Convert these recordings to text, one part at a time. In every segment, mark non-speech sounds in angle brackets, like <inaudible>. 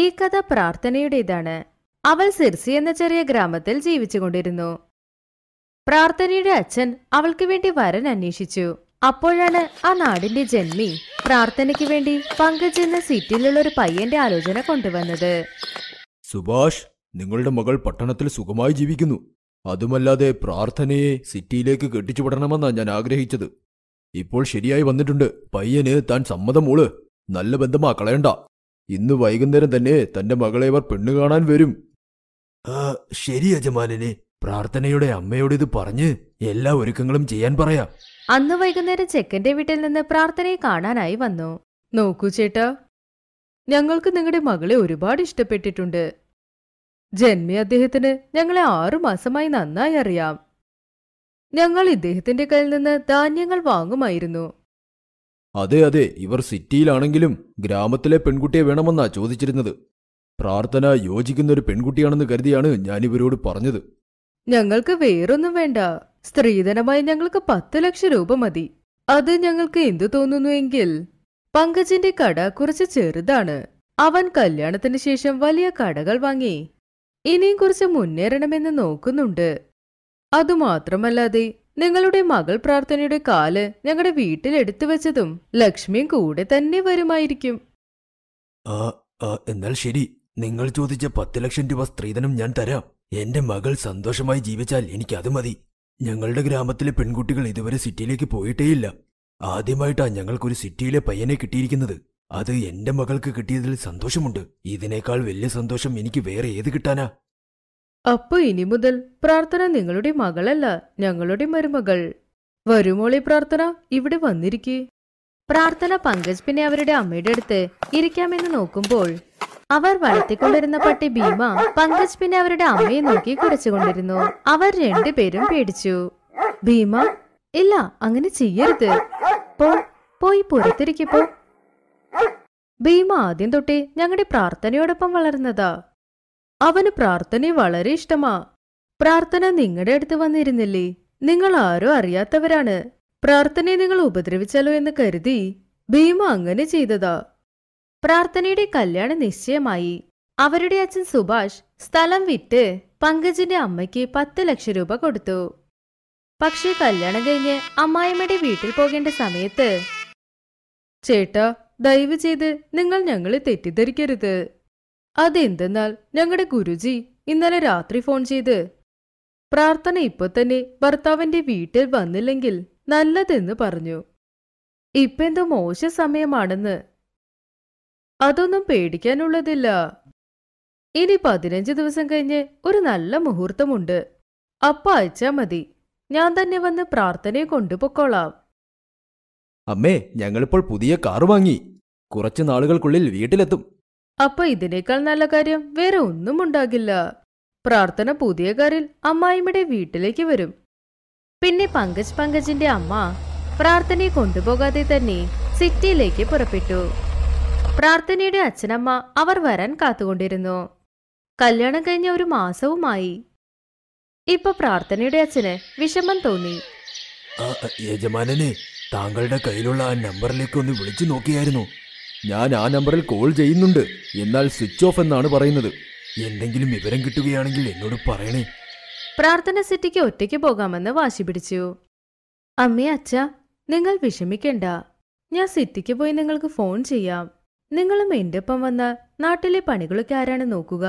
ഈ കഥ പ്രാർത്ഥനയുടേതാണ് അവൾ സിർസി എന്ന ചെറിയ ഗ്രാമത്തിൽ ജീവിച്ചുകൊണ്ടിരുന്നു പ്രാർത്ഥനയുടെ അച്ഛൻ അവൾക്ക് വേണ്ടി വരൻ അന്വേഷിച്ചു അപ്പോഴാണ് ആ നാടിന്റെ ജന്മി പ്രാർത്ഥനയ്ക്ക് വേണ്ടി പങ്കജ് എന്ന സീറ്റിലുള്ള ഒരു പയ്യന്റെ ആലോചന കൊണ്ടുവന്നത് സുഭാഷ് നിങ്ങളുടെ മകൾ പട്ടണത്തിൽ സുഖമായി ജീവിക്കുന്നു അതുമല്ലാതെ പ്രാർത്ഥനയെ സിറ്റിയിലേക്ക് കെട്ടിച്ചു വിടണമെന്നാണ് ഞാൻ ആഗ്രഹിച്ചത് ഇപ്പോൾ ശരിയായി വന്നിട്ടുണ്ട് പയ്യന് താൻ സമ്മതമൂള് നല്ല ബന്ധമാ കളയണ്ട ഇന്ന് വൈകുന്നേരം തന്നെ തന്റെ മകളെ അവർ പെണ്ണു കാണാൻ വരും ശരി യജമാനനെ പ്രാർത്ഥനയുടെ അമ്മയോട് ഇത് പറഞ്ഞ് എല്ലാ ഒരുക്കങ്ങളും ചെയ്യാൻ പറയാ അന്ന് വൈകുന്നേരം ചെക്കന്റെ വീട്ടിൽ നിന്ന് പ്രാർത്ഥനയെ കാണാനായി വന്നു നോക്കൂ ചേട്ടാ ഞങ്ങൾക്ക് നിങ്ങളുടെ മകളെ ഒരുപാട് ഇഷ്ടപ്പെട്ടിട്ടുണ്ട് ജന്മി അദ്ദേഹത്തിന് ഞങ്ങളെ ആറുമാസമായി നന്നായി അറിയാം ഞങ്ങൾ ഇദ്ദേഹത്തിന്റെ കയ്യിൽ നിന്ന് ധാന്യങ്ങൾ വാങ്ങുമായിരുന്നു അതെ അതെ ഇവർ സിറ്റിയിലാണെങ്കിലും ഗ്രാമത്തിലെ പെൺകുട്ടിയെ വേണമെന്നാ ചോദിച്ചിരുന്നത് പ്രാർത്ഥന യോജിക്കുന്ന ഒരു പെൺകുട്ടിയാണെന്ന് കരുതിയാണ് ഞാൻ ഇവരോട് പറഞ്ഞത് ഞങ്ങൾക്ക് വേറൊന്നും വേണ്ട സ്ത്രീധനമായി ഞങ്ങൾക്ക് പത്ത് ലക്ഷം രൂപ മതി അത് ഞങ്ങൾക്ക് എന്തു തോന്നുന്നുവെങ്കിൽ പങ്കജിന്റെ കട കുറച്ച് ചെറുതാണ് അവൻ കല്യാണത്തിന് ശേഷം വലിയ കടകൾ വാങ്ങി ഇനിയും കുറച്ച് മുന്നേറണമെന്ന് നോക്കുന്നുണ്ട് അതുമാത്രമല്ലാതെ നിങ്ങളുടെ മകൾ പ്രാർത്ഥനയുടെ കാല് ഞങ്ങളുടെ വീട്ടിൽ എടുത്തു വെച്ചതും ലക്ഷ്മിയും കൂടെ തന്നെ വരുമായിരിക്കും എന്നാൽ ശരി നിങ്ങൾ ചോദിച്ച പത്ത് ലക്ഷം രൂപ സ്ത്രീധനം ഞാൻ തരാം എന്റെ മകൾ സന്തോഷമായി ജീവിച്ചാൽ എനിക്കത് മതി ഞങ്ങളുടെ ഗ്രാമത്തിലെ പെൺകുട്ടികൾ ഇതുവരെ സിറ്റിയിലേക്ക് പോയിട്ടേയില്ല ആദ്യമായിട്ടാ ഞങ്ങൾക്കൊരു സിറ്റിയിലെ പയ്യനെ കിട്ടിയിരിക്കുന്നത് അത് എന്റെ മകൾക്ക് കിട്ടിയതിൽ സന്തോഷമുണ്ട് ഇതിനേക്കാൾ വലിയ സന്തോഷം എനിക്ക് വേറെ ഏത് കിട്ടാനാ അപ്പൊ ഇനി മുതൽ പ്രാർത്ഥന നിങ്ങളുടെ മകളല്ല ഞങ്ങളുടെ മരുമകൾ വരുമോളെ പ്രാർത്ഥന ഇവിടെ വന്നിരിക്കേ പ്രാർത്ഥന പങ്കജ് പിന്നെ അവരുടെ അമ്മയുടെ അടുത്ത് ഇരിക്കാമെന്ന് നോക്കുമ്പോൾ അവർ വളർത്തിക്കൊണ്ടിരുന്ന പട്ടി ഭീമ പങ്കജ് പിന്നെ അവരുടെ അമ്മയെ നോക്കി കുറച്ചുകൊണ്ടിരുന്നു അവർ രണ്ടുപേരും പേടിച്ചു ഭീമ ഇല്ല അങ്ങനെ ചെയ്യരുത് പോ പോയി പുറത്തിരിക്കപ്പോ ഭീമ ആദ്യം തൊട്ടേ ഞങ്ങളുടെ പ്രാർത്ഥനയോടൊപ്പം വളർന്നതാ അവന് പ്രാർത്ഥനയെ വളരെ ഇഷ്ടമാ പ്രാർത്ഥന നിങ്ങളുടെ അടുത്ത് വന്നിരുന്നില്ലേ നിങ്ങൾ ആരോ അറിയാത്തവരാണ് പ്രാർത്ഥനയെ നിങ്ങൾ ഉപദ്രവിച്ചാലോ എന്ന് കരുതി ഭീമ അങ്ങനെ ചെയ്തതാ പ്രാർത്ഥനയുടെ കല്യാണം നിശ്ചയമായി അവരുടെ അച്ഛൻ സുഭാഷ് സ്ഥലം വിറ്റ് പങ്കജിന്റെ അമ്മയ്ക്ക് പത്ത് ലക്ഷം രൂപ കൊടുത്തു പക്ഷേ കല്യാണം കഴിഞ്ഞ് അമ്മായിമ്മയുടെ വീട്ടിൽ പോകേണ്ട സമയത്ത് ചേട്ടാ ദയവ് ചെയ്ത് നിങ്ങൾ ഞങ്ങളെ തെറ്റിദ്ധരിക്കരുത് അതെന്തെന്നാൽ ഞങ്ങളുടെ ഗുരുജി ഇന്നലെ രാത്രി ഫോൺ ചെയ്ത് പ്രാർത്ഥന ഇപ്പൊ തന്നെ ഭർത്താവിന്റെ വീട്ടിൽ വന്നില്ലെങ്കിൽ നല്ലതെന്ന് പറഞ്ഞു ഇപ്പെന്തോ മോശ സമയമാണെന്ന് അതൊന്നും പേടിക്കാനുള്ളതില്ല ഇനി പതിനഞ്ച് ദിവസം കഴിഞ്ഞ് ഒരു നല്ല മുഹൂർത്തമുണ്ട് അപ്പ അയച്ചാ മതി ഞാൻ തന്നെ വന്ന് പ്രാർത്ഥനയെ കൊണ്ടുപോക്കോളാം അമ്മേ ഞങ്ങളിപ്പോൾ പുതിയ കാർ വാങ്ങി കുറച്ച് നാളുകൾക്കുള്ളിൽ വീട്ടിലെത്തും അപ്പൊ ഇതിനേക്കാൾ നല്ല കാര്യം വേറെ ഒന്നും ഉണ്ടാകില്ല പ്രാർത്ഥന പുതിയ കാറിൽ അമ്മായിമ്മയുടെ വീട്ടിലേക്ക് വരും പിന്നെ പങ്കജ് പങ്കജിന്റെ അമ്മ പ്രാർത്ഥനയെ കൊണ്ടുപോകാതെ തന്നെ സിറ്റിയിലേക്ക് പുറപ്പെട്ടു പ്രാർത്ഥനയുടെ അച്ഛനമ്മ അവർ വരാൻ കാത്തുകൊണ്ടിരുന്നു കല്യാണം കഴിഞ്ഞ ഒരു മാസവുമായി ഇപ്പൊ പ്രാർത്ഥനയുടെ അച്ഛന് വിഷമം തോന്നി യജമാനനെ താങ്കളുടെ കയ്യിലുള്ള ആ നമ്പറിലേക്ക് ഒന്ന് വിളിച്ചു നോക്കിയായിരുന്നു ഞാൻ ആ നമ്പറിൽ കോൾ ചെയ്യുന്നുണ്ട് എന്നാൽ സ്വിച്ച് ഓഫ് എന്നാണ് പറയുന്നത് എന്തെങ്കിലും വിവരം കിട്ടുകയാണെങ്കിൽ എന്നോട് പറയണേ പ്രാർത്ഥന സിറ്റിക്ക് ഒറ്റയ്ക്ക് പോകാമെന്ന് വാശി പിടിച്ചു അമ്മേ അച്ഛ നിങ്ങൾ വിഷമിക്കണ്ട ഞാൻ സിറ്റിക്ക് പോയി നിങ്ങൾക്ക് ഫോൺ ചെയ്യാം നിങ്ങളും എന്റെ ഒപ്പം വന്ന് നാട്ടിലെ പണികളൊക്കെ ആരാണ് നോക്കുക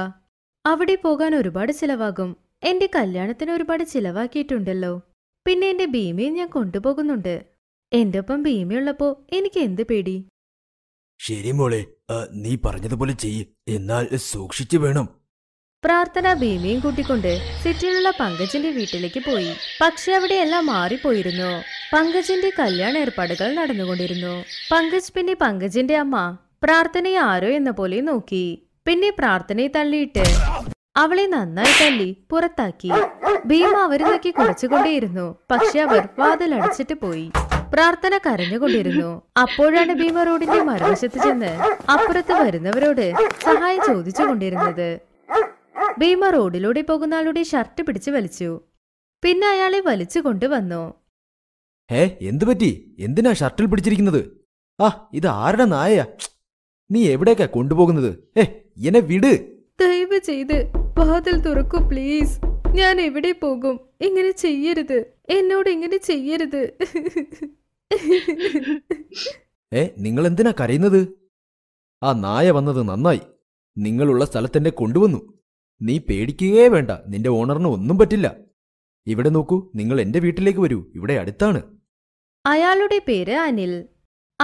അവിടെ പോകാൻ ഒരുപാട് ചിലവാകും എൻ്റെ കല്യാണത്തിന് ഒരുപാട് ചിലവാക്കിയിട്ടുണ്ടല്ലോ പിന്നെ എൻ്റെ ഭീമയെ ഞാൻ കൊണ്ടുപോകുന്നുണ്ട് എന്റെ ഒപ്പം ഭീമയുള്ളപ്പോൾ എനിക്ക് എന്ത് പേടി ശരി മോളെ നീ പറഞ്ഞതുപോലെ ചെയ്യ് എന്നാൽ സൂക്ഷിച്ചു വേണം പ്രാർത്ഥന ഭീമിയും കൂട്ടിക്കൊണ്ട് സിറ്റിയിലുള്ള പങ്കജിന്റെ വീട്ടിലേക്ക് പോയി പക്ഷെ എല്ലാം മാറിപ്പോയിരുന്നു പങ്കജിന്റെ കല്യാണ ഏർപ്പാടുകൾ നടന്നുകൊണ്ടിരുന്നു പങ്കജ് പിന്നെ പങ്കജിന്റെ അമ്മ പ്രാർത്ഥനയെ ആരോ എന്ന പോലെ നോക്കി പിന്നെ പ്രാർത്ഥനയെ തള്ളിയിട്ട് അവളെ നന്നായി തല്ലി പുറത്താക്കി ഭീമ അവരിതൊക്കെ കുറച്ചുകൊണ്ടേയിരുന്നു പക്ഷെ അവർ വാതിലടച്ചിട്ട് പോയി പ്രാർത്ഥന കരഞ്ഞുകൊണ്ടിരുന്നു അപ്പോഴാണ് ഭീമ റോഡിന്റെ മറുവശത്ത് ചെന്ന് അപ്പുറത്ത് വരുന്നവരോട് സഹായം ചോദിച്ചുകൊണ്ടിരുന്നത് ഭീമ റോഡിലൂടെ പോകുന്ന ആളുടെ ഷർട്ട് പിടിച്ചു വലിച്ചു പിന്നെ അയാളെ വലിച്ചു കൊണ്ടുവന്നു ഹേ എന്തു പറ്റി എന്തിനാ ഷർട്ടിൽ പിടിച്ചിരിക്കുന്നത് ആ ഇത് ആരുടെ നായ നീ എവിടേക്കാ കൊണ്ടുപോകുന്നത് ഏ എന്നെ വിട് ദയവ് ചെയ്ത് വാതിൽ തുറക്കൂ പ്ലീസ് ഞാൻ എവിടെ പോകും ഇങ്ങനെ ചെയ്യരുത് എന്നോട് ഇങ്ങനെ ചെയ്യരുത് <laughs> ഏ നിങ്ങൾ എന്തിനാ കരയുന്നത് ആ നായ വന്നത് നന്നായി നിങ്ങളുള്ള സ്ഥലത്തെന്നെ കൊണ്ടുവന്നു നീ പേടിക്കുകയേ വേണ്ട നിന്റെ ഓണറിന് ഒന്നും പറ്റില്ല ഇവിടെ നോക്കൂ നിങ്ങൾ എന്റെ വീട്ടിലേക്ക് വരൂ ഇവിടെ അടുത്താണ് അയാളുടെ പേര് അനിൽ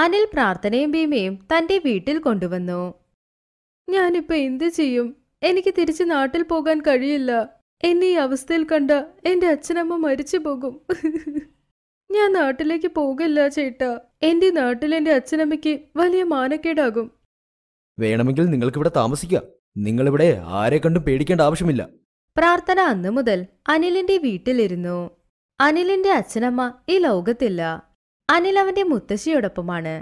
അനിൽ പ്രാർത്ഥനയും ഭീമയും തന്റെ വീട്ടിൽ കൊണ്ടുവന്നു ഞാനിപ്പോ എന്ത് ചെയ്യും എനിക്ക് തിരിച്ച് നാട്ടിൽ പോകാൻ കഴിയില്ല എന്നീ അവസ്ഥയിൽ കണ്ട എന്റെ അച്ഛനമ്മ മരിച്ചു പോകും ഞാൻ നാട്ടിലേക്ക് പോകില്ല ചേട്ടാ എന്റെ നാട്ടിൽ എന്റെ അച്ഛനമ്മയ്ക്ക് വലിയ മാനക്കേടാകും വേണമെങ്കിൽ നിങ്ങൾക്കിവിടെ താമസിക്കാം നിങ്ങളിവിടെ ആരെ കണ്ടും പേടിക്കേണ്ട ആവശ്യമില്ല പ്രാർത്ഥന അന്ന് മുതൽ അനിലിന്റെ വീട്ടിലിരുന്നു അനിലിന്റെ അച്ഛനമ്മ ഈ ലോകത്തില്ല അനിൽ അവന്റെ മുത്തശ്ശിയോടൊപ്പമാണ്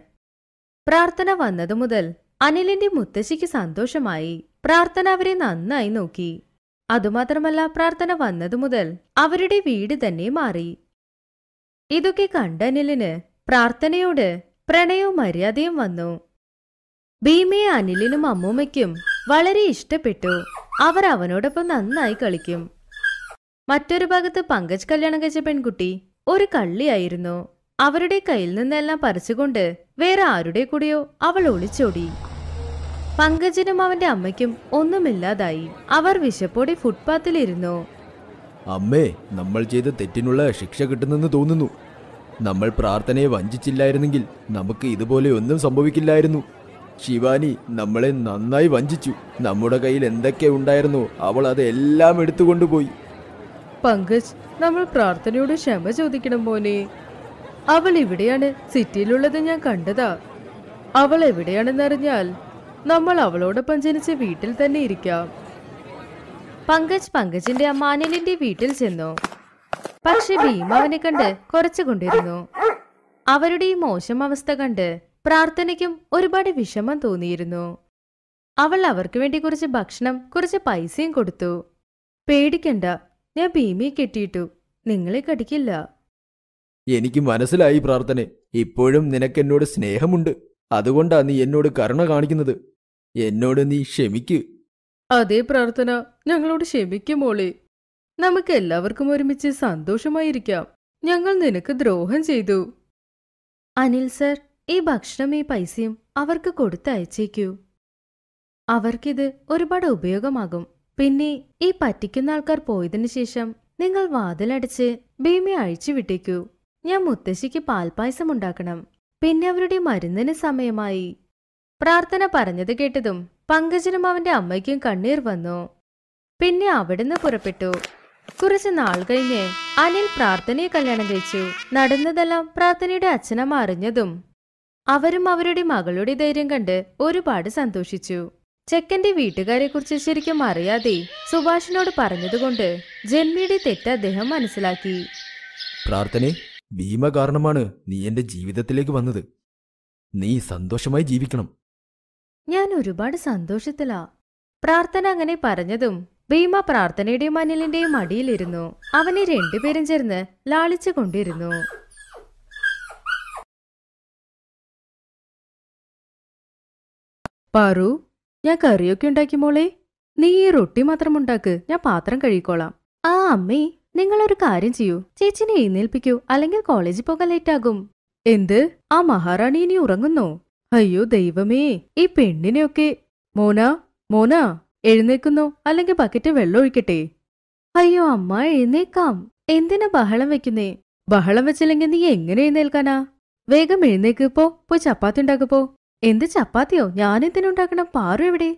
പ്രാർത്ഥന വന്നതു മുതൽ അനിലിന്റെ മുത്തശ്ശിക്ക് സന്തോഷമായി പ്രാർത്ഥന അവരെ നന്നായി നോക്കി അതുമാത്രമല്ല പ്രാർത്ഥന വന്നതു മുതൽ അവരുടെ വീട് തന്നെ മാറി ഇതൊക്കെ കണ്ട അനിലിന് പ്രാർത്ഥനയോട് പ്രണയവും മര്യാദയും വന്നു ഭീമയെ അനിലിനും അമ്മൂമ്മയ്ക്കും വളരെ ഇഷ്ടപ്പെട്ടു അവർ അവനോടൊപ്പം നന്നായി കളിക്കും മറ്റൊരു ഭാഗത്ത് പങ്കജ് കല്യാണം കഴിച്ച പെൺകുട്ടി ഒരു കള്ളിയായിരുന്നു അവരുടെ കയ്യിൽ നിന്നെല്ലാം പറിച്ചുകൊണ്ട് വേറെ ആരുടെ കൂടെയോ അവൾ ഒളിച്ചോടി പങ്കജിനും അവന്റെ അമ്മയ്ക്കും ഒന്നുമില്ലാതായി അവർ വിശപ്പോടെ ഫുട്പാത്തിലിരുന്നു അമ്മേ നമ്മൾ ചെയ്ത തെറ്റിനുള്ള ശിക്ഷ കിട്ടുന്നെന്ന് തോന്നുന്നു നമ്മൾ പ്രാർത്ഥനയെ വഞ്ചിച്ചില്ലായിരുന്നെങ്കിൽ നമുക്ക് ഇതുപോലെ ഒന്നും സംഭവിക്കില്ലായിരുന്നു ശിവാനി നമ്മളെ നന്നായി വഞ്ചിച്ചു നമ്മുടെ കയ്യിൽ എന്തൊക്കെ ഉണ്ടായിരുന്നു അവൾ അതെല്ലാം എടുത്തുകൊണ്ടുപോയി പങ്കജ് നമ്മൾ പ്രാർത്ഥനയോട് ക്ഷമ ചോദിക്കണം പോലെ അവൾ ഇവിടെയാണ് സിറ്റിയിലുള്ളത് ഞാൻ കണ്ടതാ അവൾ എവിടെയാണെന്നറിഞ്ഞാൽ നമ്മൾ അവളോടൊപ്പം ജനിച്ച വീട്ടിൽ തന്നെ ഇരിക്കാം പങ്കജ് പങ്കജിന്റെ അമ്മ അനിലിന്റെ വീട്ടിൽ ചെന്നു പക്ഷെ ഭീം അവനെ കണ്ട് കുറച്ചു കൊണ്ടിരുന്നു അവരുടെ ഈ മോശം അവസ്ഥ കണ്ട് പ്രാർത്ഥനയ്ക്കും ഒരുപാട് വിഷമം തോന്നിയിരുന്നു അവൾ അവർക്ക് വേണ്ടി കുറച്ച് ഭക്ഷണം കുറച്ച് പൈസയും കൊടുത്തു പേടിക്കണ്ട ഞാൻ ഭീമിയെ കെട്ടിയിട്ടു നിങ്ങളെ കടിക്കില്ല എനിക്ക് മനസ്സിലായി പ്രാർത്ഥന ഇപ്പോഴും നിനക്കെന്നോട് സ്നേഹമുണ്ട് അതുകൊണ്ടാ നീ എന്നോട് കരുണ കാണിക്കുന്നത് എന്നോട് നീ ക്ഷമിക്ക് അതേ പ്രാർത്ഥന ഞങ്ങളോട് ക്ഷമിക്കുമോളെ നമുക്ക് എല്ലാവർക്കും ഒരുമിച്ച് സന്തോഷമായിരിക്കാം ഞങ്ങൾ നിനക്ക് ദ്രോഹം ചെയ്തു അനിൽ സർ ഈ ഭക്ഷണം ഈ പൈസയും അവർക്ക് കൊടുത്തയച്ചേക്കൂ അവർക്കിത് ഒരുപാട് ഉപയോഗമാകും പിന്നെ ഈ പറ്റിക്കുന്ന ആൾക്കാർ പോയതിനു ശേഷം നിങ്ങൾ വാതിലടച്ച് ഭീമി അഴിച്ചു വിട്ടേക്കൂ ഞാൻ മുത്തശ്ശിക്ക് പാൽപായസം ഉണ്ടാക്കണം പിന്നെ അവരുടെ മരുന്നിന് സമയമായി പ്രാർത്ഥന പറഞ്ഞത് കേട്ടതും പങ്കജനും അവന്റെ അമ്മയ്ക്കും കണ്ണീർ വന്നു പിന്നെ അവിടുന്ന് പുറപ്പെട്ടു കുറച്ച് നാൾ കഴിഞ്ഞ് അനിൽ പ്രാർത്ഥനയെ കല്യാണം കഴിച്ചു നടന്നതെല്ലാം പ്രാർത്ഥനയുടെ അച്ഛനമ്മ അറിഞ്ഞതും അവരും അവരുടെ മകളുടെ ധൈര്യം കണ്ട് ഒരുപാട് സന്തോഷിച്ചു ചെക്കന്റെ വീട്ടുകാരെക്കുറിച്ച് ശരിക്കും അറിയാതെ സുഭാഷിനോട് പറഞ്ഞതുകൊണ്ട് ജന്മിയുടെ തെറ്റ് അദ്ദേഹം മനസ്സിലാക്കി പ്രാർത്ഥനേ ഭീമ കാരണമാണ് നീ എന്റെ ജീവിതത്തിലേക്ക് വന്നത് നീ സന്തോഷമായി ജീവിക്കണം ഞാൻ ഒരുപാട് സന്തോഷത്തിലാ പ്രാർത്ഥന അങ്ങനെ പറഞ്ഞതും ഭീമ പ്രാർത്ഥനയുടെയും അനിലിന്റെയും മടിയിലിരുന്നു അവനെ രണ്ടുപേരും ചേർന്ന് ലാളിച്ചു കൊണ്ടിരുന്നു പറു ഞാൻ കറിയൊക്കെ ഉണ്ടാക്കി മോളെ നീ ഈ റൊട്ടി മാത്രം ഉണ്ടാക്ക് ഞാൻ പാത്രം കഴിക്കോളാം ആ അമ്മേ നിങ്ങളൊരു കാര്യം ചെയ്യൂ ചേച്ചിനെ എഴുന്നേൽപ്പിക്കൂ അല്ലെങ്കിൽ കോളേജിൽ പോകാൻ ലേറ്റാകും എന്ത് ആ മഹാറാണി ഇനി ഉറങ്ങുന്നോ അയ്യോ ദൈവമേ ഈ പെണ്ണിനെയൊക്കെ മോന മോന എഴുന്നേക്കുന്നോ അല്ലെങ്കിൽ ബക്കറ്റ് വെള്ളം ഒഴിക്കട്ടെ അയ്യോ അമ്മ എഴുന്നേക്കാം എന്തിനാ ബഹളം വെക്കുന്നേ ബഹളം വെച്ചില്ലെങ്കിൽ നീ എങ്ങനെ എഴുന്നേൽക്കാനാ വേഗം പോ പോയി ചപ്പാത്തി പോ എന്ത് ചപ്പാത്തിയോ ഞാൻ ഞാനെന്തിനുണ്ടാക്കണം പാറു എവിടെ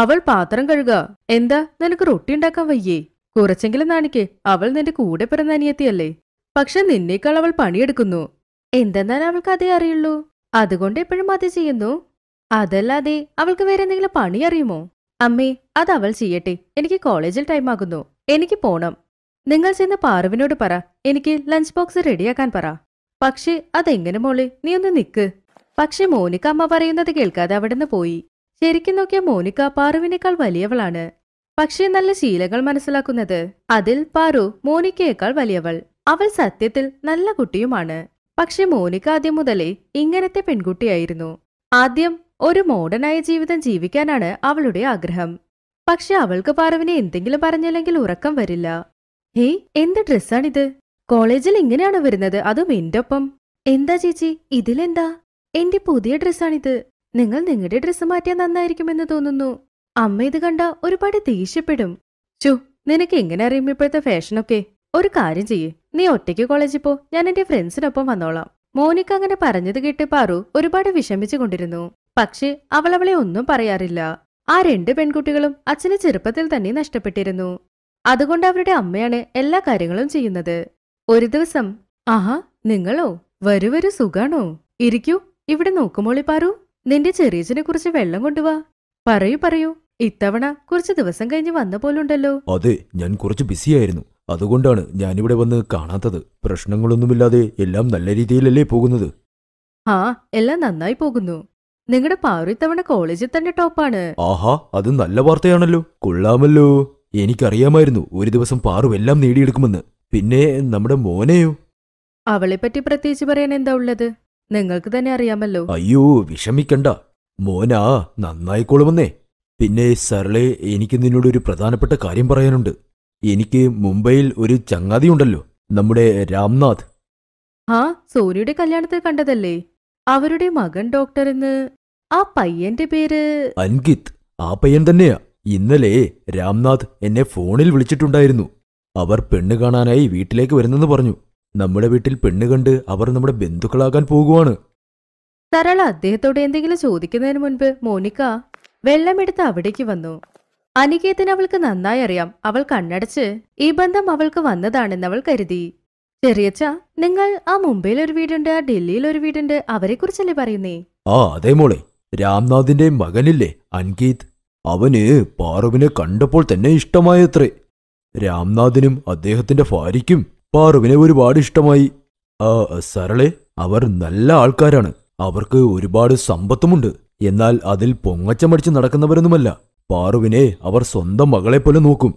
അവൾ പാത്രം കഴുക എന്താ നിനക്ക് റൊട്ടി ഉണ്ടാക്കാൻ വയ്യേ കുറച്ചെങ്കിലും നാണിക്ക് അവൾ നിന്റെ കൂടെ പിറന്ന അനിയത്തിയല്ലേ പക്ഷെ നിന്നേക്കാൾ അവൾ പണിയെടുക്കുന്നു എന്തെന്നാൽ അവൾക്ക് അതേ അറിയുള്ളൂ അതുകൊണ്ട് എപ്പോഴും അത് ചെയ്യുന്നു അതല്ലാതെ അവൾക്ക് വേറെ എന്തെങ്കിലും പണി അറിയുമോ അമ്മേ അത് അവൾ ചെയ്യട്ടെ എനിക്ക് കോളേജിൽ ടൈം ആകുന്നു എനിക്ക് പോണം നിങ്ങൾ ചെന്ന് പാറുവിനോട് പറ എനിക്ക് ലഞ്ച് ബോക്സ് റെഡിയാക്കാൻ പറ പക്ഷേ അതെങ്ങനെ മോളെ നീ ഒന്ന് നിക്ക് പക്ഷെ മോനിക്ക അമ്മ പറയുന്നത് കേൾക്കാതെ അവിടുന്ന് പോയി ശരിക്കും നോക്കിയ മോനിക്ക പാറുവിനേക്കാൾ വലിയവളാണ് പക്ഷേ നല്ല ശീലങ്ങൾ മനസ്സിലാക്കുന്നത് അതിൽ പാറു മോനിക്കയേക്കാൾ വലിയവൾ അവൾ സത്യത്തിൽ നല്ല കുട്ടിയുമാണ് പക്ഷെ മോനിക ആദ്യം മുതലേ ഇങ്ങനത്തെ പെൺകുട്ടിയായിരുന്നു ആദ്യം ഒരു മോഡനായ ജീവിതം ജീവിക്കാനാണ് അവളുടെ ആഗ്രഹം പക്ഷെ അവൾക്ക് പാർവിനെ എന്തെങ്കിലും പറഞ്ഞില്ലെങ്കിൽ ഉറക്കം വരില്ല ഹേ എന്ത് ഡ്രസ്സാണിത് കോളേജിൽ ഇങ്ങനെയാണ് വരുന്നത് അതും എന്റെ ഒപ്പം എന്താ ചേച്ചി ഇതിലെന്താ എന്റെ പുതിയ ഡ്രസ്സാണിത് നിങ്ങൾ നിങ്ങളുടെ ഡ്രസ്സ് മാറ്റിയാൽ നന്നായിരിക്കുമെന്ന് തോന്നുന്നു അമ്മ ഇത് കണ്ട ഒരുപാട് ദേഷ്യപ്പെടും ചു നിനക്ക് എങ്ങനെ അറിയും ഇപ്പോഴത്തെ ഫാഷനൊക്കെ ഒരു കാര്യം ചെയ്യേ നീ ഒറ്റയ്ക്ക് കോളേജിൽ പോ ഞാൻ എന്റെ ഫ്രണ്ട്സിനൊപ്പം വന്നോളാം മോനിക്ക അങ്ങനെ പറഞ്ഞത് കേട്ട് പാറു ഒരുപാട് വിഷമിച്ചു കൊണ്ടിരുന്നു പക്ഷേ അവൾ അവളെ ഒന്നും പറയാറില്ല ആ രണ്ട് പെൺകുട്ടികളും അച്ഛനെ ചെറുപ്പത്തിൽ തന്നെ നഷ്ടപ്പെട്ടിരുന്നു അതുകൊണ്ട് അവരുടെ അമ്മയാണ് എല്ലാ കാര്യങ്ങളും ചെയ്യുന്നത് ഒരു ദിവസം ആഹാ നിങ്ങളോ വരുവരു സുഖാണോ ഇരിക്കൂ ഇവിടെ നോക്കുമോളി പാറു നിന്റെ ചെറിയച്ചനെ കുറിച്ച് വെള്ളം കൊണ്ടുവാ പറയൂ പറയൂ ഇത്തവണ കുറച്ച് ദിവസം കഴിഞ്ഞ് വന്ന പോലുണ്ടല്ലോ അതെ ഞാൻ കുറച്ച് ബിസിയായിരുന്നു അതുകൊണ്ടാണ് ഞാനിവിടെ വന്ന് കാണാത്തത് പ്രശ്നങ്ങളൊന്നുമില്ലാതെ എല്ലാം നല്ല രീതിയിലല്ലേ പോകുന്നത് ആ എല്ലാം നന്നായി പോകുന്നു നിങ്ങളുടെ പാറു കോളേജിൽ തന്നെ ടോപ്പാണ് ആഹാ അത് നല്ല വാർത്തയാണല്ലോ കൊള്ളാമല്ലോ എനിക്കറിയാമായിരുന്നു ഒരു ദിവസം പാറു എല്ലാം നേടിയെടുക്കുമെന്ന് പിന്നെ നമ്മുടെ മോനെയോ അവളെപ്പറ്റി പ്രത്യേകിച്ച് പറയാൻ എന്താ ഉള്ളത് നിങ്ങൾക്ക് തന്നെ അറിയാമല്ലോ അയ്യോ വിഷമിക്കണ്ട മോനാ നന്നായിക്കോളുമെന്നേ പിന്നെ സർളെ എനിക്ക് നിന്നോട് ഒരു പ്രധാനപ്പെട്ട കാര്യം പറയാനുണ്ട് എനിക്ക് മുംബൈയിൽ ഒരു ചങ്ങാതി ഉണ്ടല്ലോ നമ്മുടെ രാംനാഥ് ആ സോനിയുടെ കല്യാണത്തിൽ കണ്ടതല്ലേ അവരുടെ മകൻ ഡോക്ടർ എന്ന് ആ പയ്യന്റെ പേര് അൻകിത് ആ പയ്യൻ തന്നെയാ ഇന്നലെ രാംനാഥ് എന്നെ ഫോണിൽ വിളിച്ചിട്ടുണ്ടായിരുന്നു അവർ പെണ്ണ് കാണാനായി വീട്ടിലേക്ക് വരുന്നെന്ന് പറഞ്ഞു നമ്മുടെ വീട്ടിൽ പെണ്ണ് കണ്ട് അവർ നമ്മുടെ ബന്ധുക്കളാകാൻ പോകുവാണ് സരള അദ്ദേഹത്തോട് എന്തെങ്കിലും ചോദിക്കുന്നതിന് മുൻപ് മോനിക്ക വെള്ളമെടുത്ത് അവിടേക്ക് വന്നു അനികേതൻ അവൾക്ക് നന്നായി അറിയാം അവൾ കണ്ണടച്ച് ഈ ബന്ധം അവൾക്ക് വന്നതാണെന്ന് അവൾ കരുതി ചെറിയച്ച നിങ്ങൾ ആ മുംബൈയിൽ ഒരു വീടുണ്ട് ആ ഡൽഹിയിൽ ഒരു വീടുണ്ട് അവരെക്കുറിച്ചല്ലേ പറയുന്നേ ആ അതെ മോളെ രാംനാഥിന്റെ മകനില്ലേ അൻകീത് അവന് പാറുവിനെ കണ്ടപ്പോൾ തന്നെ ഇഷ്ടമായത്രേ രാംനാഥിനും അദ്ദേഹത്തിന്റെ ഭാര്യയ്ക്കും പാറുവിനെ ഒരുപാട് ഇഷ്ടമായി ആ സരളെ അവർ നല്ല ആൾക്കാരാണ് അവർക്ക് ഒരുപാട് സമ്പത്തുമുണ്ട് എന്നാൽ അതിൽ പൊങ്ങച്ചമടിച്ച് നടക്കുന്നവരൊന്നുമല്ല പാറുവിനെ അവർ സ്വന്തം മകളെപ്പോലെ നോക്കും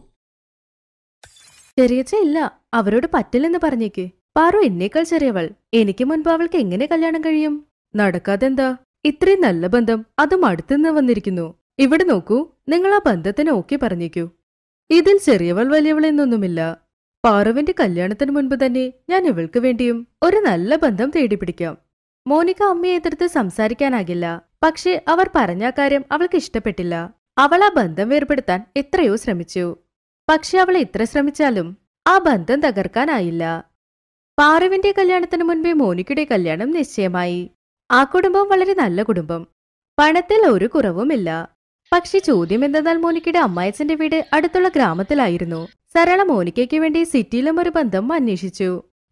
ചെറിയച്ച ഇല്ല അവരോട് പറ്റില്ലെന്ന് പറഞ്ഞേക്ക് പാറു എന്നേക്കാൾ ചെറിയവൾ എനിക്ക് മുൻപ് അവൾക്ക് എങ്ങനെ കല്യാണം കഴിയും നടക്കാതെന്താ ഇത്രയും നല്ല ബന്ധം അതും അടുത്തുനിന്ന് വന്നിരിക്കുന്നു ഇവിടെ നോക്കൂ നിങ്ങൾ ആ ബന്ധത്തിന് ഓക്കെ പറഞ്ഞേക്കൂ ഇതിൽ ചെറിയവൾ വലിയവൾ എന്നൊന്നുമില്ല പാറുവിന്റെ കല്യാണത്തിന് മുൻപ് തന്നെ ഞാൻ ഇവൾക്ക് വേണ്ടിയും ഒരു നല്ല ബന്ധം പിടിക്കാം മോനിക അമ്മയെ എതിർത്ത് സംസാരിക്കാനാകില്ല പക്ഷേ അവർ പറഞ്ഞ കാര്യം അവൾക്ക് ഇഷ്ടപ്പെട്ടില്ല അവൾ ആ ബന്ധം വേർപെടുത്താൻ എത്രയോ ശ്രമിച്ചു പക്ഷെ അവൾ എത്ര ശ്രമിച്ചാലും ആ ബന്ധം തകർക്കാനായില്ല പാറുവിന്റെ കല്യാണത്തിന് മുൻപേ മോനിക്കയുടെ കല്യാണം നിശ്ചയമായി ആ കുടുംബം വളരെ നല്ല കുടുംബം പണത്തിൽ ഒരു കുറവുമില്ല പക്ഷെ ചോദ്യം എന്തെന്നാൽ മോനിക്കയുടെ അമ്മായച്ചന്റെ വീട് അടുത്തുള്ള ഗ്രാമത്തിലായിരുന്നു സരള മോനിക്കയ്ക്ക് വേണ്ടി സിറ്റിയിലും ഒരു ബന്ധം അന്വേഷിച്ചു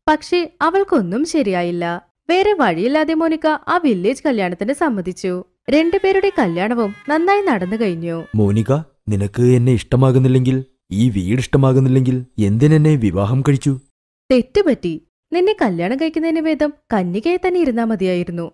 പക്ഷെ അവൾക്കൊന്നും ശരിയായില്ല വേറെ വഴിയില്ലാതെ മോനിക്ക ആ വില്ലേജ് കല്യാണത്തിന് സമ്മതിച്ചു രണ്ടുപേരുടെ കല്യാണവും നന്നായി നടന്നു കഴിഞ്ഞു മോനിക നിനക്ക് എന്നെ ഇഷ്ടമാകുന്നില്ലെങ്കിൽ ഈ വീട് ഇഷ്ടമാകുന്നില്ലെങ്കിൽ എന്തിനെന്നെ വിവാഹം കഴിച്ചു തെറ്റുപറ്റി നിന്നെ കല്യാണം കഴിക്കുന്നതിന് വേദം കന്യകയെ തന്നെ ഇരുന്നാ മതിയായിരുന്നു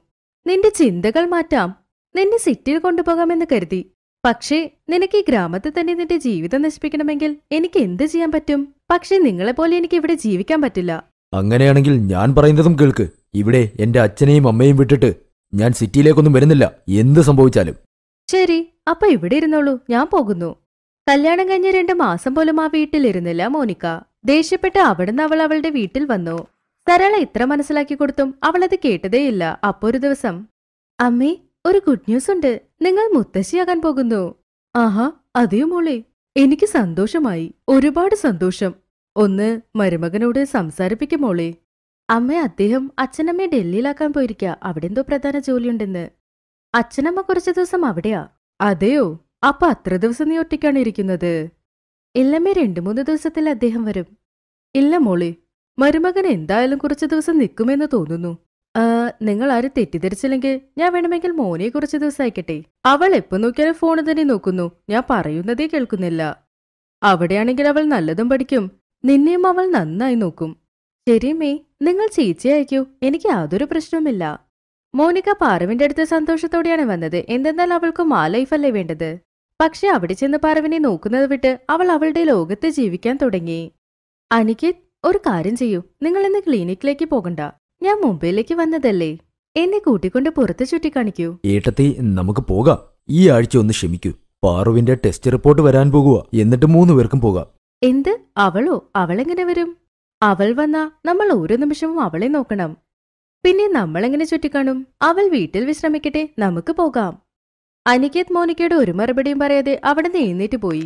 നിന്റെ ചിന്തകൾ മാറ്റാം നിന്നെ സിറ്റിയിൽ കൊണ്ടുപോകാമെന്ന് കരുതി പക്ഷേ നിനക്ക് ഈ ഗ്രാമത്തിൽ തന്നെ നിന്റെ ജീവിതം നശിപ്പിക്കണമെങ്കിൽ എനിക്ക് എന്ത് ചെയ്യാൻ പറ്റും പക്ഷെ നിങ്ങളെപ്പോലെ എനിക്ക് ഇവിടെ ജീവിക്കാൻ പറ്റില്ല അങ്ങനെയാണെങ്കിൽ ഞാൻ പറയുന്നതും കേൾക്ക് ഇവിടെ എന്റെ അച്ഛനെയും അമ്മയും വിട്ടിട്ട് ഞാൻ സിറ്റിയിലേക്കൊന്നും വരുന്നില്ല എന്ത് സംഭവിച്ചാലും ശരി അപ്പൊ ഇവിടെ ഇരുന്നോളൂ ഞാൻ പോകുന്നു കല്യാണം കഴിഞ്ഞ രണ്ട് മാസം പോലും ആ വീട്ടിലിരുന്നില്ല മോനിക്ക ദേഷ്യപ്പെട്ട് അവിടുന്ന് അവൾ അവളുടെ വീട്ടിൽ വന്നു സരള ഇത്ര മനസ്സിലാക്കി കൊടുത്തും അവളത് കേട്ടതേയില്ല അപ്പൊ ഒരു ദിവസം അമ്മേ ഒരു ഗുഡ് ന്യൂസ് ഉണ്ട് നിങ്ങൾ മുത്തശ്ശിയാകാൻ പോകുന്നു ആഹാ അതേ മോളെ എനിക്ക് സന്തോഷമായി ഒരുപാട് സന്തോഷം ഒന്ന് മരുമകനോട് സംസാരിപ്പിക്കും മോളെ അമ്മ അദ്ദേഹം അച്ഛനമ്മയെ ഡൽഹിയിലാക്കാൻ പോയിരിക്ക അവിടെ എന്തോ പ്രധാന ജോലിയുണ്ടെന്ന് അച്ഛനമ്മ കുറച്ചു ദിവസം അവിടെയാ അതെയോ അപ്പൊ അത്ര ദിവസം നീ ഒറ്റയ്ക്കാണ് ഇരിക്കുന്നത് ഇല്ലമ്മേ രണ്ടു മൂന്ന് ദിവസത്തിൽ അദ്ദേഹം വരും ഇല്ല മോളി മരുമകൻ എന്തായാലും കുറച്ച് ദിവസം നിൽക്കുമെന്ന് തോന്നുന്നു നിങ്ങൾ ആരും തെറ്റിദ്ധരിച്ചില്ലെങ്കിൽ ഞാൻ വേണമെങ്കിൽ മോനെ കുറച്ച് ദിവസം അയക്കട്ടെ അവൾ എപ്പോ നോക്കിയാലും ഫോൺ തന്നെ നോക്കുന്നു ഞാൻ പറയുന്നതേ കേൾക്കുന്നില്ല അവിടെയാണെങ്കിൽ അവൾ നല്ലതും പഠിക്കും നിന്നെയും അവൾ നന്നായി നോക്കും മേ നിങ്ങൾ ചീച്ച അയക്കൂ എനിക്ക് യാതൊരു പ്രശ്നവുമില്ല മോനിക്ക പാറവിന്റെ അടുത്ത് സന്തോഷത്തോടെയാണ് വന്നത് എന്തെന്നാൽ അവൾക്ക് മാ ലൈഫല്ലേ വേണ്ടത് പക്ഷെ അവിടെ ചെന്ന് പാറവിനെ നോക്കുന്നത് വിട്ട് അവൾ അവളുടെ ലോകത്ത് ജീവിക്കാൻ തുടങ്ങി അനിക്കിത് ഒരു കാര്യം ചെയ്യൂ നിങ്ങൾ ഇന്ന് ക്ലിനിക്കിലേക്ക് പോകണ്ട ഞാൻ മുംബൈയിലേക്ക് വന്നതല്ലേ എന്നെ കൂട്ടിക്കൊണ്ട് പുറത്ത് ചുറ്റിക്കാണിക്കൂ ഏട്ടത്തി നമുക്ക് പോകാം ഈ ആഴ്ച ഒന്ന് ക്ഷമിക്കൂ പാറുവിന്റെ ടെസ്റ്റ് റിപ്പോർട്ട് വരാൻ പോകുക എന്നിട്ട് മൂന്ന് പേർക്കും പോകാം എന്ത് അവളോ അവളെങ്ങനെ വരും അവൾ വന്ന നമ്മൾ ഒരു നിമിഷവും അവളെ നോക്കണം പിന്നെ നമ്മളെങ്ങനെ ചുറ്റിക്കാണും അവൾ വീട്ടിൽ വിശ്രമിക്കട്ടെ നമുക്ക് പോകാം അനികേത് മോനിക്കയുടെ ഒരു മറുപടിയും പറയാതെ അവിടുന്ന് എഴുന്നേറ്റ് പോയി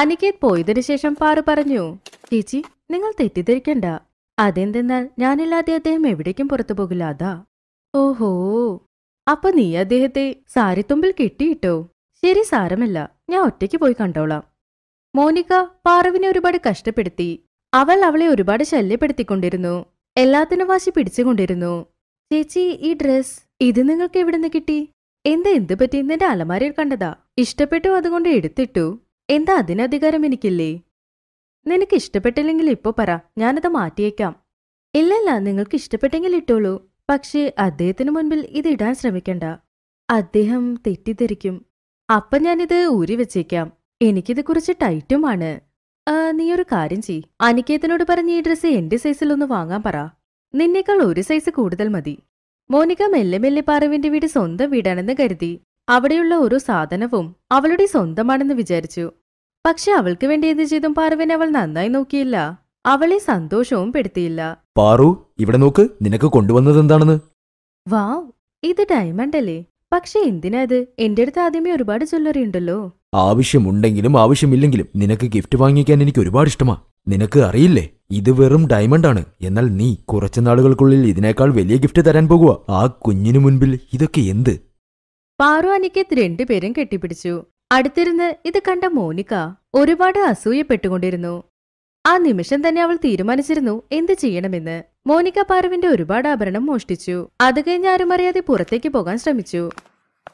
അനികേത് പോയതിനു ശേഷം പാറു പറഞ്ഞു ചേച്ചി നിങ്ങൾ തെറ്റിദ്ധരിക്കണ്ട അതെന്തെന്നാൽ ഞാനില്ലാതെ അദ്ദേഹം എവിടേക്കും പുറത്തു പോകില്ല അതാ ഓഹോ അപ്പൊ നീ അദ്ദേഹത്തെ സാരിത്തുമ്പിൽ കിട്ടിയിട്ടോ ശരി സാരമില്ല ഞാൻ ഒറ്റയ്ക്ക് പോയി കണ്ടോളാം മോനിക പാറുവിനെ ഒരുപാട് കഷ്ടപ്പെടുത്തി അവൾ അവളെ ഒരുപാട് ശല്യപ്പെടുത്തിക്കൊണ്ടിരുന്നു എല്ലാത്തിനും വാശി പിടിച്ചുകൊണ്ടിരുന്നു ചേച്ചി ഈ ഡ്രസ് ഇത് നിങ്ങൾക്ക് എവിടുന്ന് കിട്ടി എന്താ എന്ത് പറ്റി നിന്റെ അലമാരയിൽ കണ്ടതാ ഇഷ്ടപ്പെട്ടു അതുകൊണ്ട് എടുത്തിട്ടു എന്താ അതിനധികാരം എനിക്കില്ലേ നിനക്ക് ഇഷ്ടപ്പെട്ടില്ലെങ്കിൽ ഇപ്പോ പറ ഞാനത് മാറ്റിയേക്കാം ഇല്ലല്ല നിങ്ങൾക്ക് ഇഷ്ടപ്പെട്ടെങ്കിൽ ഇട്ടോളൂ പക്ഷേ അദ്ദേഹത്തിന് മുൻപിൽ ഇത് ഇടാൻ ശ്രമിക്കണ്ട അദ്ദേഹം തെറ്റിദ്ധരിക്കും അപ്പൊ ഞാനിത് ഊരി വെച്ചേക്കാം എനിക്കിത് കുറച്ച് ടൈറ്റുമാണ് നീ ഒരു കാര്യം ചെയ് അനിക്കേതനോട് പറഞ്ഞ ഈ ഡ്രസ്സ് എന്റെ സൈസിലൊന്ന് വാങ്ങാൻ പറ നിന്നേക്കാൾ ഒരു സൈസ് കൂടുതൽ മതി മോനിക മെല്ലെ മെല്ലെ പാറവിന്റെ വീട് സ്വന്തം വീടാണെന്ന് കരുതി അവിടെയുള്ള ഓരോ സാധനവും അവളുടെ സ്വന്തമാണെന്ന് വിചാരിച്ചു പക്ഷെ അവൾക്ക് വേണ്ടി എന്ത് ചെയ്തും പാർവൻ അവൾ നന്നായി നോക്കിയില്ല അവളെ സന്തോഷവും പെടുത്തിയില്ല പാറു ഇവിടെ നോക്ക് നിനക്ക് കൊണ്ടുവന്നത് എന്താണെന്ന് വാവ് ഇത് ഡയമണ്ട് അല്ലേ പക്ഷെ എന്തിനാ ഇത് എന്റെ അടുത്ത് ആദ്യമേ ഒരുപാട് ഉണ്ടല്ലോ ആവശ്യമുണ്ടെങ്കിലും ആവശ്യമില്ലെങ്കിലും നിനക്ക് ഗിഫ്റ്റ് വാങ്ങിക്കാൻ എനിക്ക് ഒരുപാട് ഇഷ്ടമാ നിനക്ക് അറിയില്ലേ ഇത് വെറും ആണ് എന്നാൽ നീ കുറച്ചു നാളുകൾക്കുള്ളിൽ ഇതിനേക്കാൾ വലിയ ഗിഫ്റ്റ് തരാൻ പോകുക ആ കുഞ്ഞിനു മുൻപിൽ ഇതൊക്കെ എന്ത് പാറു അനിക്കത്ത് രണ്ടുപേരും കെട്ടിപ്പിടിച്ചു അടുത്തിരുന്ന് ഇത് കണ്ട മോനിക്ക ഒരുപാട് അസൂയപ്പെട്ടുകൊണ്ടിരുന്നു ആ നിമിഷം തന്നെ അവൾ തീരുമാനിച്ചിരുന്നു എന്ത് ചെയ്യണമെന്ന് മോനിക്ക പാറുവിന്റെ ഒരുപാട് ആഭരണം മോഷ്ടിച്ചു അത് കഴിഞ്ഞ് ആരും അറിയാതെ പുറത്തേക്ക് പോകാൻ ശ്രമിച്ചു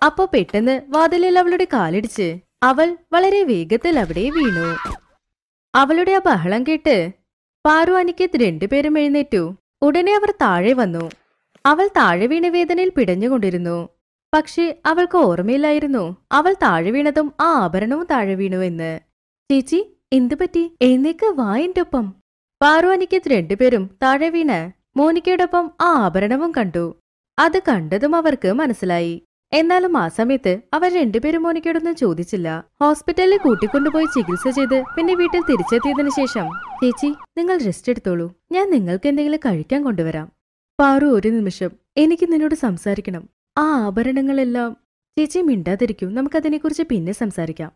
അപ്പോ പെട്ടെന്ന് വാതിലിൽ അവളുടെ കാലിടിച്ച് അവൾ വളരെ വേഗത്തിൽ അവിടെ വീണു അവളുടെ ആ ബഹളം കേട്ട് പാറു അനിക്കത്ത് രണ്ടുപേരും എഴുന്നേറ്റു ഉടനെ അവർ താഴെ വന്നു അവൾ താഴെ വീണ വേദനയിൽ പിടഞ്ഞുകൊണ്ടിരുന്നു പക്ഷേ അവൾക്ക് ഓർമ്മയില്ലായിരുന്നു അവൾ താഴെ വീണതും ആ ആഭരണവും താഴെ വീണു എന്ന് ചേച്ചി എന്തു പറ്റി എഴുന്നേക്ക് വാ ഒപ്പം പാറു അനിക്കത്ത് രണ്ടുപേരും താഴെ വീണ് മോനിക്കയോടൊപ്പം ആ ആഭരണവും കണ്ടു അത് കണ്ടതും അവർക്ക് മനസ്സിലായി എന്നാലും ആ സമയത്ത് അവർ രണ്ടുപേരും മോനിക്കോടൊന്നും ചോദിച്ചില്ല ഹോസ്പിറ്റലിൽ കൂട്ടിക്കൊണ്ടുപോയി ചികിത്സ ചെയ്ത് പിന്നെ വീട്ടിൽ തിരിച്ചെത്തിയതിനു ശേഷം ചേച്ചി നിങ്ങൾ റെസ്റ്റ് എടുത്തോളൂ ഞാൻ നിങ്ങൾക്ക് എന്തെങ്കിലും കഴിക്കാൻ കൊണ്ടുവരാം പാറു ഒരു നിമിഷം എനിക്ക് നിന്നോട് സംസാരിക്കണം ആ ആഭരണങ്ങളെല്ലാം ചേച്ചി മിണ്ടാതിരിക്കൂ നമുക്കതിനെക്കുറിച്ച് പിന്നെ സംസാരിക്കാം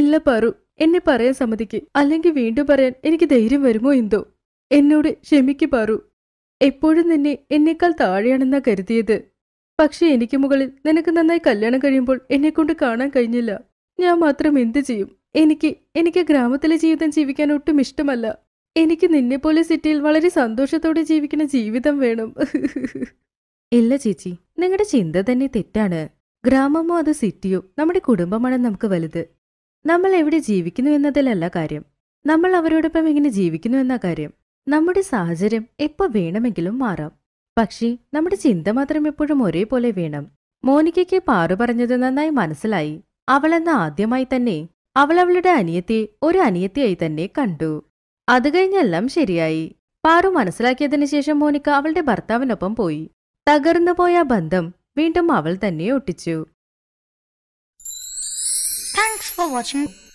ഇല്ല പാറു എന്നെ പറയാൻ സമ്മതിക്ക് അല്ലെങ്കിൽ വീണ്ടും പറയാൻ എനിക്ക് ധൈര്യം വരുമോ എന്തോ എന്നോട് ക്ഷമിക്ക് പാറു എപ്പോഴും നിന്നെ എന്നേക്കാൾ താഴെയാണെന്നാ കരുതിയത് പക്ഷെ എനിക്ക് മുകളിൽ നിനക്ക് നന്നായി കല്യാണം കഴിയുമ്പോൾ കൊണ്ട് കാണാൻ കഴിഞ്ഞില്ല ഞാൻ മാത്രം എന്ത് ചെയ്യും എനിക്ക് എനിക്ക് ഗ്രാമത്തിലെ ജീവിതം ജീവിക്കാൻ ഒട്ടും ഇഷ്ടമല്ല എനിക്ക് നിന്നെപ്പോലെ സിറ്റിയിൽ വളരെ സന്തോഷത്തോടെ ജീവിക്കുന്ന ജീവിതം വേണം <laughs> ഇല്ല ചേച്ചി നിങ്ങളുടെ ചിന്ത തന്നെ തെറ്റാണ് ഗ്രാമമോ അത് സിറ്റിയോ നമ്മുടെ കുടുംബമാണ് നമുക്ക് വലുത് നമ്മൾ എവിടെ ജീവിക്കുന്നു എന്നതിലല്ല കാര്യം നമ്മൾ അവരോടൊപ്പം എങ്ങനെ ജീവിക്കുന്നു എന്ന കാര്യം നമ്മുടെ സാഹചര്യം എപ്പോ വേണമെങ്കിലും മാറാം പക്ഷേ നമ്മുടെ ചിന്ത മാത്രം എപ്പോഴും ഒരേപോലെ വേണം മോനിക്കയ്ക്ക് പാറു പറഞ്ഞത് നന്നായി മനസ്സിലായി അവളെന്ന ആദ്യമായി തന്നെ അവൾ അവളുടെ അനിയത്തെ ഒരു അനിയത്തിയായി തന്നെ കണ്ടു അത് കഴിഞ്ഞെല്ലാം ശരിയായി പാറു മനസ്സിലാക്കിയതിനു ശേഷം മോനിക്ക അവളുടെ ഭർത്താവിനൊപ്പം പോയി തകർന്നു പോയ ബന്ധം വീണ്ടും അവൾ തന്നെ ഒട്ടിച്ചു ഫോർ വാച്ചിങ്